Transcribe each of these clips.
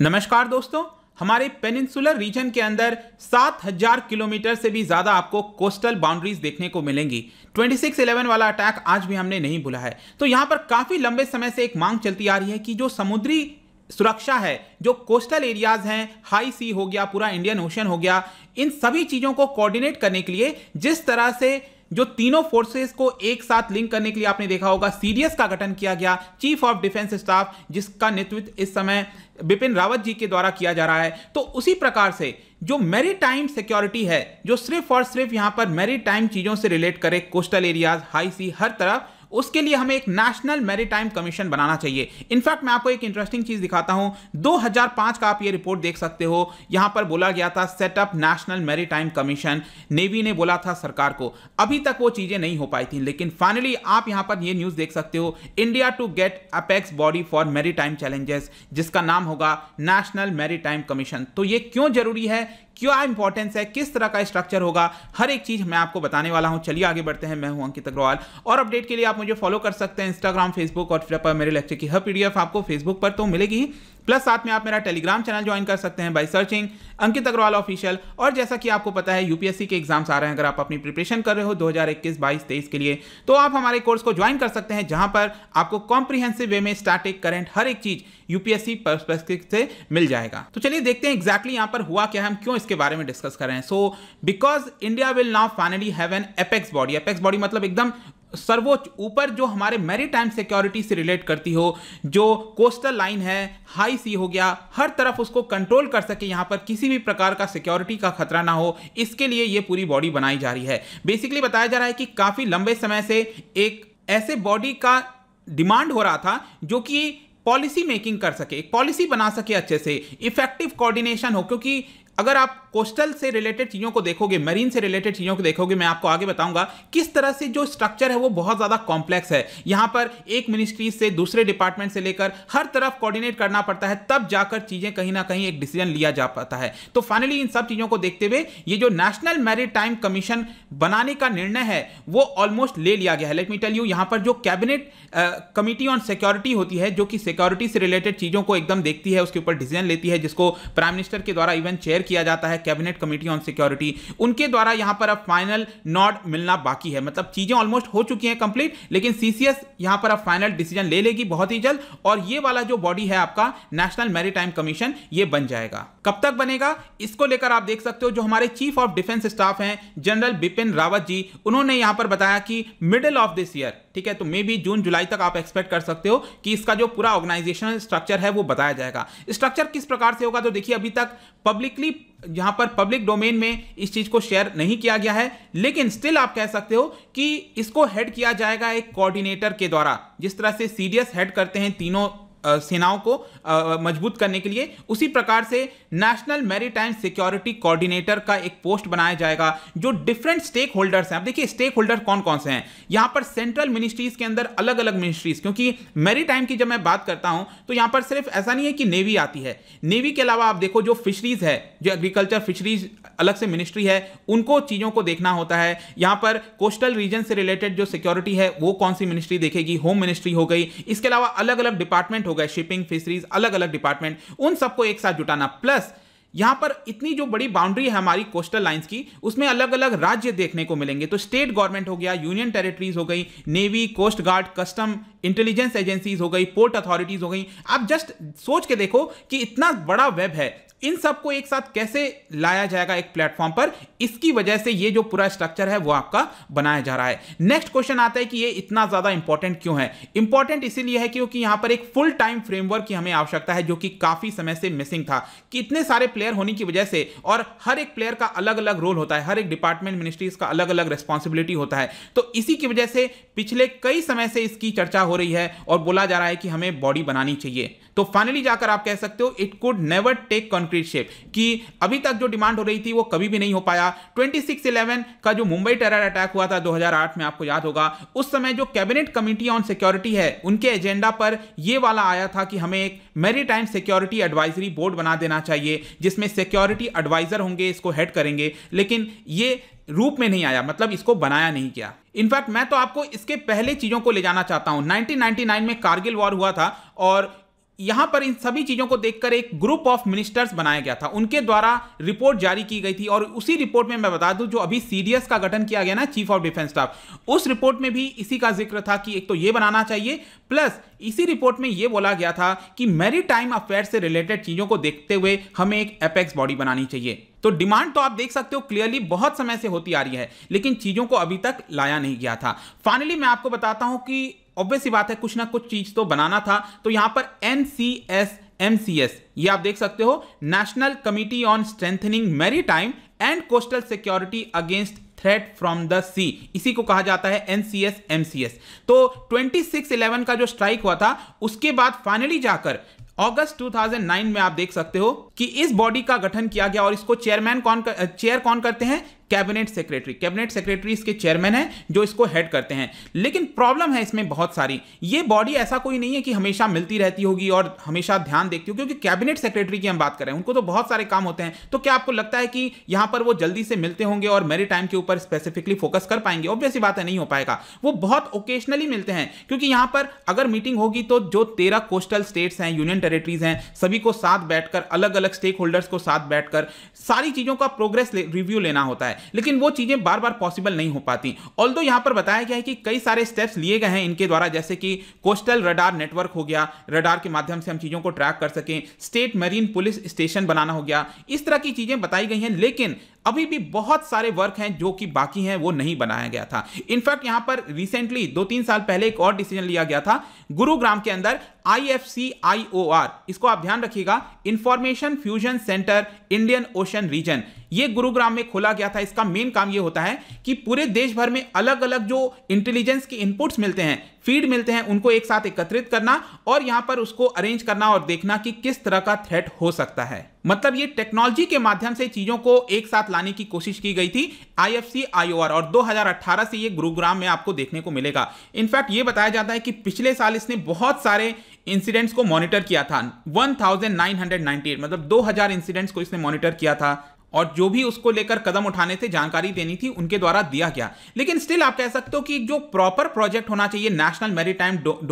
नमस्कार दोस्तों हमारे पेनिनसुलर रीजन के अंदर 7000 किलोमीटर से भी ज़्यादा आपको कोस्टल बाउंड्रीज देखने को मिलेंगी 2611 वाला अटैक आज भी हमने नहीं भुला है तो यहाँ पर काफ़ी लंबे समय से एक मांग चलती आ रही है कि जो समुद्री सुरक्षा है जो कोस्टल एरियाज हैं हाई सी हो गया पूरा इंडियन ओशन हो गया इन सभी चीज़ों को कोऑर्डिनेट करने के लिए जिस तरह से जो तीनों फोर्सेस को एक साथ लिंक करने के लिए आपने देखा होगा सीडीएस का गठन किया गया चीफ ऑफ डिफेंस स्टाफ जिसका नेतृत्व इस समय बिपिन रावत जी के द्वारा किया जा रहा है तो उसी प्रकार से जो मेरी टाइम सिक्योरिटी है जो सिर्फ और सिर्फ यहां पर मेरी टाइम चीज़ों से रिलेट करे कोस्टल एरियाज हाई सी हर तरफ उसके लिए हमें एक नेशनल मैरीटाइम कमीशन बनाना चाहिए इनफैक्ट मैं आपको एक इंटरेस्टिंग चीज दिखाता हूं 2005 का आप ये रिपोर्ट देख सकते हो यहां पर बोला गया था setup national maritime commission navy ने बोला था सरकार को अभी तक वो चीजें नहीं हो पाई थी लेकिन फाइनली आप यहां पर ये न्यूज देख सकते हो India to get apex body for maritime challenges जिसका नाम होगा नेशनल मेरी कमीशन तो ये क्यों जरूरी है क्या इंपॉर्टेंस है किस तरह का स्ट्रक्चर होगा हर एक चीज मैं आपको बताने वाला हूं चलिए आगे बढ़ते हैं मैं हूं अंकित अग्रवाल और अपडेट के लिए आप मुझे फॉलो कर सकते हैं इंस्टाग्राम फेसबुक और ट्विटर पर मेरे लेक्चर की हर पीडीएफ आपको फेसबुक पर तो मिलेगी प्लस साथ में आप मेरा टेलीग्राम चैनल ज्वाइन कर सकते हैं by searching Ankit Agarwal official और जैसा कि आपको पता है यूपीएससी के एग्जाम्स आ रहे हैं अगर आप अपनी प्रिपरेशन कर रहे हो 2021, 22, 23 के लिए तो आप हमारे कोर्स को ज्वाइन कर सकते हैं जहां पर आपको कॉम्प्रिहेंसिव वे में स्टैटिक करंट हर एक चीज यूपीएससी परस्पेक्टिव से मिल जाएगा तो चलिए देखते हैं एक्जैक्टली यहाँ पर हुआ क्या है हम क्यों इसके बारे में डिस्कस कर रहे हैं so because India will now finally have an apex body apex body मतलब एकदम सर्वोच्च ऊपर जो हमारे मेरी टाइम सिक्योरिटी से रिलेट करती हो जो कोस्टल लाइन है हाई सी हो गया हर तरफ उसको कंट्रोल कर सके यहाँ पर किसी भी प्रकार का सिक्योरिटी का खतरा ना हो इसके लिए ये पूरी बॉडी बनाई जा रही है बेसिकली बताया जा रहा है कि काफ़ी लंबे समय से एक ऐसे बॉडी का डिमांड हो रहा था जो कि पॉलिसी मेकिंग कर सके एक पॉलिसी बना सके अच्छे से इफेक्टिव कोऑर्डिनेशन हो क्योंकि अगर आप कोस्टल से रिलेटेड चीज़ों को देखोगे मरीन से रिलेटेड चीज़ों को देखोगे मैं आपको आगे बताऊंगा किस तरह से जो स्ट्रक्चर है वो बहुत ज़्यादा कॉम्प्लेक्स है यहाँ पर एक मिनिस्ट्री से दूसरे डिपार्टमेंट से लेकर हर तरफ कोऑर्डिनेट करना पड़ता है तब जाकर चीज़ें कहीं ना कहीं एक डिसीजन लिया जा पाता है तो फाइनली इन सब चीज़ों को देखते हुए ये जो नेशनल मैरिट टाइम कमीशन बनाने का निर्णय है वो ऑलमोस्ट ले लिया गया है लेट मी टेल यू यहाँ पर जो कैबिनेट कमिटी ऑन सिक्योरिटी होती है जो कि सिक्योरिटी से रिलेटेड चीज़ों को एकदम देखती है उसके ऊपर डिसीजन लेती है जिसको प्राइम मिनिस्टर के द्वारा इवन चेयर किया जाता है कैबिनेट कमेटी ऑन सिक्योरिटी उनके द्वारा यहां पर अब फाइनल नॉट मिलना बाकी है मतलब चीजें ऑलमोस्ट हो चुकी हैं कंप्लीट लेकिन सीसीएस यहां पर अब फाइनल डिसीजन ले लेगी बहुत ही जल्द और ये वाला जो बॉडी है आपका नेशनल मेरी कमीशन ये बन जाएगा कब तक बनेगा इसको लेकर आप देख सकते हो जो हमारे चीफ ऑफ डिफेंस स्टाफ हैं जनरल बिपिन रावत जी उन्होंने यहां पर बताया कि मिडिल ऑफ दिस ईयर ठीक है तो मे बी जून जुलाई तक आप एक्सपेक्ट कर सकते हो कि इसका जो पूरा ऑर्गेनाइजेशनल स्ट्रक्चर है वो बताया जाएगा स्ट्रक्चर किस प्रकार से होगा तो देखिए अभी तक पब्लिकली यहां पर पब्लिक डोमेन में इस चीज़ को शेयर नहीं किया गया है लेकिन स्टिल आप कह सकते हो कि इसको हेड किया जाएगा एक कोऑर्डिनेटर के द्वारा जिस तरह से सीडीएस हेड करते हैं तीनों सेनाओं को मजबूत करने के लिए उसी प्रकार से नेशनल मैरीटाइम सिक्योरिटी कोऑर्डिनेटर का एक पोस्ट बनाया जाएगा जो डिफरेंट स्टेक होल्डर्स हैं अब देखिए स्टेक होल्डर कौन कौन से हैं यहाँ पर सेंट्रल मिनिस्ट्रीज के अंदर अलग अलग मिनिस्ट्रीज क्योंकि मेरी की जब मैं बात करता हूँ तो यहाँ पर सिर्फ ऐसा नहीं है कि नेवी आती है नेवी के अलावा आप देखो जो फिशरीज है जो एग्रीकल्चर फिशरीज अलग से मिनिस्ट्री है उनको चीज़ों को देखना होता है यहां पर कोस्टल रीजन से रिलेटेड जो सिक्योरिटी है वो कौन सी मिनिस्ट्री देखेगी होम मिनिस्ट्री हो गई इसके अलावा अलग अलग डिपार्टमेंट हो गए शिपिंग फिशरीज अलग अलग डिपार्टमेंट उन सबको एक साथ जुटाना प्लस यहां पर इतनी जो बड़ी बाउंड्री है हमारी कोस्टल लाइंस की उसमें अलग अलग राज्य देखने को मिलेंगे तो स्टेट गवर्नमेंट हो गया यूनियन टेरिटरीज हो गई navy coast guard custom intelligence agencies हो गई पोर्ट अथॉरिटीज हो गई आप जस्ट सोच के देखो कि इतना बड़ा वेब है इन सबको एक साथ कैसे लाया जाएगा एक प्लेटफॉर्म पर इसकी वजह से ये जो पूरा स्ट्रक्चर है वो आपका बनाया जा रहा है नेक्स्ट क्वेश्चन आता है कि ये इतना ज्यादा इंपॉर्टेंट क्यों है इंपॉर्टेंट इसीलिए है क्योंकि यहां पर एक फुल टाइम फ्रेमवर्क की हमें आवश्यकता है जो कि काफी समय से मिसिंग था कि इतने सारे प्लेयर होने की वजह से और हर एक प्लेयर का अलग अलग रोल होता है हर एक डिपार्टमेंट मिनिस्ट्रीज का अलग अलग रिस्पॉन्सिबिलिटी होता है तो इसी की वजह से पिछले कई समय से इसकी चर्चा हो रही है और बोला जा रहा है कि हमें बॉडी बनानी चाहिए तो फाइनली जाकर आप कह सकते हो it could never take concrete complete shape कि अभी तक जो डिमांड हो रही थी वो कभी भी नहीं हो पाया 2611 का जो मुंबई टेरर अटैक हुआ था 2008 में आपको याद होगा उस समय जो कैबिनेट कमेटी ऑन सिक्योरिटी है उनके एजेंडा पर ये वाला आया था कि हमें एक मेरी टाइम सिक्योरिटी एडवाइजरी बोर्ड बना देना चाहिए जिसमें सिक्योरिटी एडवाइजर होंगे इसको हेड करेंगे लेकिन ये रूप में नहीं आया मतलब इसको बनाया नहीं गया इनफैक्ट मैं तो आपको इसके पहले चीज़ों को ले जाना चाहता हूं 1999 में कारगिल वॉर हुआ था और यहां पर इन सभी चीजों को देखकर एक ग्रुप ऑफ मिनिस्टर्स बनाया गया था उनके द्वारा रिपोर्ट जारी की गई थी और उसी रिपोर्ट में मैं बता दूं जो अभी सीडीएस का गठन किया गया ना चीफ ऑफ डिफेंस स्टाफ उस रिपोर्ट में भी इसी का जिक्र था कि एक तो यह बनाना चाहिए प्लस इसी रिपोर्ट में यह बोला गया था कि मेरी टाइम अफेयर से रिलेटेड चीजों को देखते हुए हमें एक एपेक्स बॉडी बनानी चाहिए तो डिमांड तो आप देख सकते हो क्लियरली बहुत समय से होती आ रही है लेकिन चीजों को अभी तक लाया नहीं गया था फाइनली मैं आपको बताता हूं कि ऑब्वियस बात है कुछ ना कुछ चीज तो बनाना था तो यहां पर N C S M C S ये आप देख सकते हो national committee on strengthening maritime and coastal security against threat from the sea इसी को कहा जाता है एनसीएस एमसीएस तो 2611 का जो स्ट्राइक हुआ था उसके बाद फाइनली जाकर अगस्त 2009 में आप देख सकते हो कि इस बॉडी का गठन किया गया और इसको चेयरमैन कौन कर, चेयर कौन करते हैं कैबिनेट सेक्रेटरी कैबिनेट सेक्रेटरी इसके चेयरमैन हैं जो इसको हेड करते हैं लेकिन प्रॉब्लम है इसमें बहुत सारी ये बॉडी ऐसा कोई नहीं है कि हमेशा मिलती रहती होगी और हमेशा ध्यान देखती हो क्योंकि कैबिनेट सेक्रेटरी की हम बात करें उनको तो बहुत सारे काम होते हैं तो क्या आपको लगता है कि यहां पर वो जल्दी से मिलते होंगे और मेरे टाइम के ऊपर स्पेसिफिकली फोकस कर पाएंगे ऑब्वियसली बात है नहीं हो पाएगा वो बहुत ओकेशनली मिलते हैं क्योंकि यहां पर अगर मीटिंग होगी तो जो तेरह कोस्टल स्टेट्स हैं यूनियन टेरेटरीज हैं सभी को साथ बैठकर अलग अलग अलग स्टेक होल्डर्स को साथ बैठकर सारी चीज़ों का प्रोग्रेस रिव्यू लेना होता है लेकिन वो चीज़ें बार बार पॉसिबल नहीं हो पाती ऑल यहां पर बताया गया है कि कई सारे स्टेप्स लिए गए हैं इनके द्वारा जैसे कि कोस्टल रडार नेटवर्क हो गया रडार के माध्यम से हम चीज़ों को ट्रैक कर सकें स्टेट मरीन पुलिस स्टेशन बनाना हो गया इस तरह की चीज़ें बताई गई हैं लेकिन अभी भी बहुत सारे वर्क हैं जो कि बाकी हैं वो नहीं बनाया गया था इनफैक्ट यहां पर रिसेंटली दो तीन साल पहले एक और डिसीजन लिया गया था गुरुग्राम के अंदर I F C I O R इसको आप ध्यान रखिएगा information fusion centre Indian ocean region ये गुरुग्राम में खोला गया था इसका मेन काम ये होता है कि पूरे देश भर में अलग अलग जो इंटेलिजेंस के इनपुट्स मिलते हैं फीड मिलते हैं उनको एक साथ एकत्रित करना और यहां पर उसको अरेंज करना और देखना कि किस तरह का थ्रेट हो सकता है मतलब ये टेक्नोलॉजी के माध्यम से चीजों को एक साथ लाने की कोशिश की गई थी आईएफसी आईओआर और 2018 से ये गुरुग्राम में आपको देखने को मिलेगा इनफैक्ट ये बताया जाता है कि पिछले साल इसने बहुत सारे इंसिडेंट्स को मॉनिटर किया था 1998 मतलब 2000 इंसिडेंट्स को इसने मॉनिटर किया था और जो भी उसको लेकर कदम उठाने थे जानकारी देनी थी उनके द्वारा दिया गया लेकिन स्टिल आप कह सकते हो कि जो प्रॉपर प्रोजेक्ट होना चाहिए नेशनल मेरी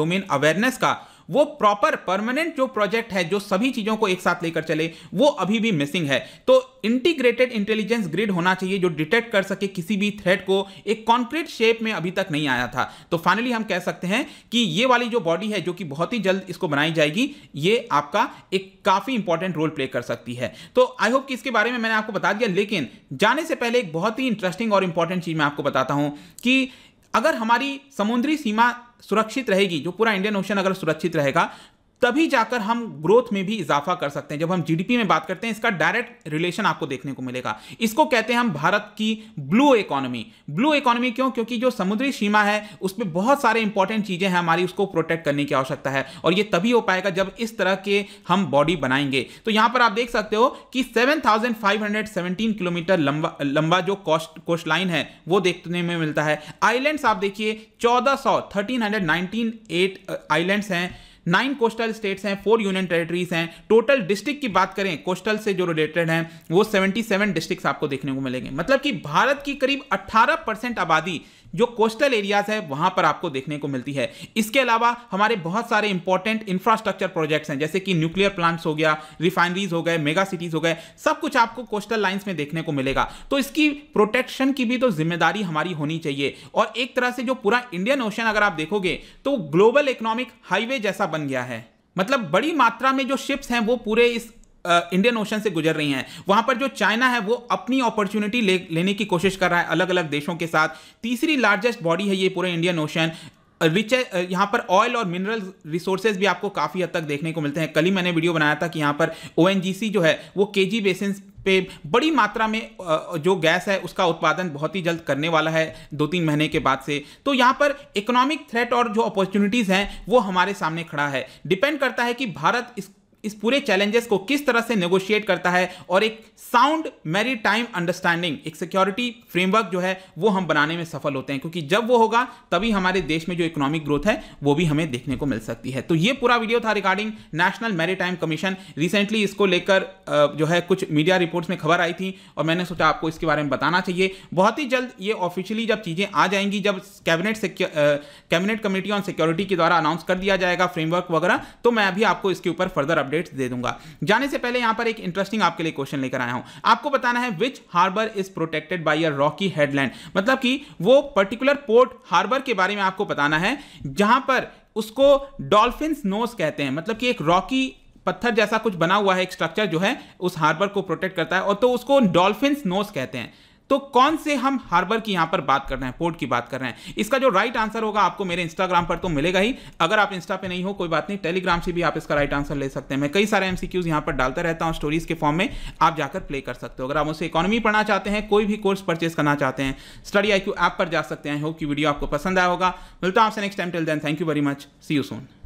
डोमेन अवेयरनेस का वो प्रॉपर परमानेंट जो प्रोजेक्ट है जो सभी चीजों को एक साथ लेकर चले वो अभी भी मिसिंग है तो इंटीग्रेटेड इंटेलिजेंस ग्रिड होना चाहिए जो डिटेक्ट कर सके किसी भी थ्रेड को एक कॉन्क्रीट शेप में अभी तक नहीं आया था तो फाइनली हम कह सकते हैं कि ये वाली जो बॉडी है जो कि बहुत ही जल्द इसको बनाई जाएगी ये आपका एक काफी इंपॉर्टेंट रोल प्ले कर सकती है तो आई होप कि इसके बारे में मैंने आपको बता दिया लेकिन जाने से पहले एक बहुत ही इंटरेस्टिंग और इंपॉर्टेंट चीज मैं आपको बताता हूं कि अगर हमारी समुद्री सीमा सुरक्षित रहेगी जो पूरा इंडियन ओशन अगर सुरक्षित रहेगा तभी जाकर हम ग्रोथ में भी इजाफा कर सकते हैं जब हम जीडीपी में बात करते हैं इसका डायरेक्ट रिलेशन आपको देखने को मिलेगा इसको कहते हैं हम भारत की ब्लू इकोनॉमी ब्लू इकोनॉमी क्यों क्योंकि जो समुद्री सीमा है उसमें बहुत सारे इंपॉर्टेंट चीजें हैं हमारी उसको प्रोटेक्ट करने की आवश्यकता है और ये तभी हो पाएगा जब इस तरह के हम बॉडी बनाएंगे तो यहां पर आप देख सकते हो कि सेवन किलोमीटर लंबा लंबा जो कोस्ट कोस्ट लाइन है वो देखने में मिलता है आइलैंड्स आप देखिए हंड्रेड नाइनटीन एट आइलैंड्स हैं नाइन कोस्टल स्टेट्स हैं फोर यूनियन टेरिटरीज हैं टोटल डिस्ट्रिक्ट की बात करें कोस्टल से जो रिलेटेड हैं वो 77 डिस्ट्रिक्ट्स आपको देखने को मिलेंगे मतलब कि भारत की करीब 18 परसेंट आबादी जो कोस्टल एरियाज है वहां पर आपको देखने को मिलती है इसके अलावा हमारे बहुत सारे इंपॉर्टेंट इंफ्रास्ट्रक्चर प्रोजेक्ट्स हैं जैसे कि न्यूक्लियर प्लांट्स हो गया रिफाइनरीज हो गए मेगा सिटीज हो गए सब कुछ आपको कोस्टल लाइन्स में देखने को मिलेगा तो इसकी प्रोटेक्शन की भी तो जिम्मेदारी हमारी होनी चाहिए और एक तरह से जो पूरा इंडियन ओशन अगर आप देखोगे तो ग्लोबल इकोनॉमिक हाईवे जैसा बन गया है मतलब बड़ी मात्रा में जो शिप्स हैं वो पूरे इस इंडियन ओशन से गुजर रही हैं वहां पर जो चाइना है वो अपनी अपॉर्चुनिटी ले, लेने की कोशिश कर रहा है अलग अलग देशों के साथ तीसरी लार्जेस्ट बॉडी है ये पूरे इंडियन ओशन रिच है यहाँ पर ऑयल और मिनरल रिसोर्सेज भी आपको काफ़ी हद तक देखने को मिलते हैं कल ही मैंने वीडियो बनाया था कि यहाँ पर ओ जो है वो के जी बेसिन पे बड़ी मात्रा में जो गैस है उसका उत्पादन बहुत ही जल्द करने वाला है दो तीन महीने के बाद से तो यहाँ पर इकोनॉमिक थ्रेट और जो अपॉर्चुनिटीज़ हैं वो हमारे सामने खड़ा है डिपेंड करता है कि भारत इस इस पूरे चैलेंजेस को किस तरह से नेगोशिएट करता है और एक साउंड मेरी टाइम अंडरस्टैंडिंग एक सिक्योरिटी फ्रेमवर्क जो है वो हम बनाने में सफल होते हैं क्योंकि जब वो होगा तभी हमारे देश में जो इकोनॉमिक ग्रोथ है वो भी हमें देखने को मिल सकती है तो ये पूरा वीडियो था regarding national maritime commission recently इसको लेकर जो है कुछ मीडिया रिपोर्ट्स में खबर आई थी और मैंने सोचा आपको इसके बारे में बताना चाहिए बहुत ही जल्द ये ऑफिशियली जब चीज़ें आ जाएंगी जब cabinet cabinet committee on security के द्वारा अनाउंस कर दिया जाएगा फ्रेमवर्क वगैरह तो मैं अभी आपको इसके ऊपर फर्दर अपडेट अपडेट्स दे दूंगा जाने से पहले यहां पर एक इंटरेस्टिंग आपके लिए क्वेश्चन लेकर आया हूं आपको बताना है which harbour is protected by a rocky headland मतलब कि वो पर्टिकुलर पोर्ट हार्बर के बारे में आपको बताना है जहां पर उसको डॉल्फिन नोस कहते हैं मतलब कि एक रॉकी पत्थर जैसा कुछ बना हुआ है एक स्ट्रक्चर जो है उस हार्बर को प्रोटेक्ट करता है और तो उसको डॉल्फिन नोस कहते हैं तो कौन से हम हार्बर की यहां पर बात कर रहे हैं पोर्ट की बात कर रहे हैं इसका जो राइट आंसर होगा आपको मेरे इंस्टाग्राम पर तो मिलेगा ही अगर आप इंस्टा पे नहीं हो कोई बात नहीं टेलीग्राम से भी आप इसका राइट आंसर ले सकते हैं मैं कई सारे एमसीक्यूज यहां पर डालता रहता हूं स्टोरीज के फॉर्म में आप जाकर प्ले कर सकते हो अगर आप उसे इकोनॉमी पढ़ना चाहते हैं कोई भी कोर्स परचेज करना चाहते हैं स्टडी आई ऐप पर जा सकते हैं होप की वीडियो आपको पसंद आया होगा मिलता हूं आपसे next time till then thank you very much see you Son